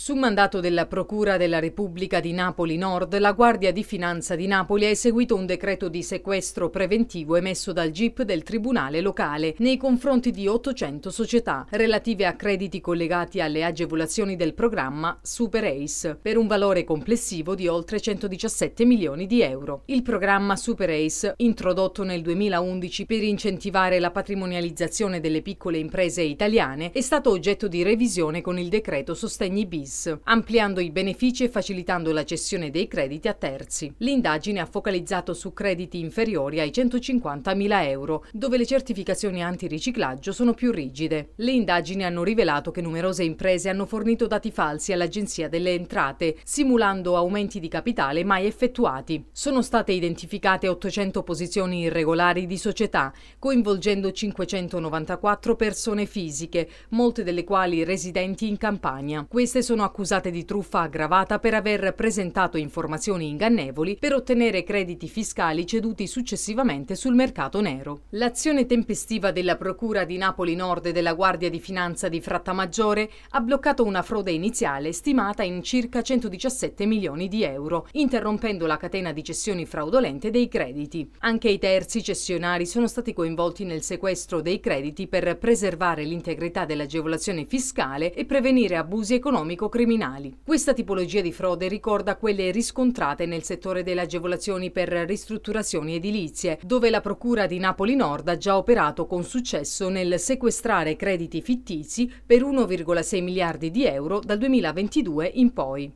Su mandato della Procura della Repubblica di Napoli Nord, la Guardia di Finanza di Napoli ha eseguito un decreto di sequestro preventivo emesso dal GIP del Tribunale locale nei confronti di 800 società relative a crediti collegati alle agevolazioni del programma Super Ace per un valore complessivo di oltre 117 milioni di euro. Il programma Super Ace, introdotto nel 2011 per incentivare la patrimonializzazione delle piccole imprese italiane, è stato oggetto di revisione con il decreto Sostegni Business Grace, ampliando i benefici e facilitando la cessione dei crediti a terzi. L'indagine ha focalizzato su crediti inferiori ai 150.000 euro, dove le certificazioni antiriciclaggio sono più rigide. Le indagini hanno rivelato che numerose imprese hanno fornito dati falsi all'Agenzia delle Entrate, simulando aumenti di capitale mai effettuati. Sono state identificate 800 posizioni irregolari di società, coinvolgendo 594 persone fisiche, molte delle quali residenti in campagna. Queste sono accusate di truffa aggravata per aver presentato informazioni ingannevoli per ottenere crediti fiscali ceduti successivamente sul mercato nero. L'azione tempestiva della Procura di Napoli Nord e della Guardia di Finanza di Frattamaggiore ha bloccato una frode iniziale stimata in circa 117 milioni di euro, interrompendo la catena di cessioni fraudolente dei crediti. Anche i terzi cessionari sono stati coinvolti nel sequestro dei crediti per preservare l'integrità dell'agevolazione fiscale e prevenire abusi economici economico-criminali. Questa tipologia di frode ricorda quelle riscontrate nel settore delle agevolazioni per ristrutturazioni edilizie, dove la Procura di Napoli Nord ha già operato con successo nel sequestrare crediti fittizi per 1,6 miliardi di euro dal 2022 in poi.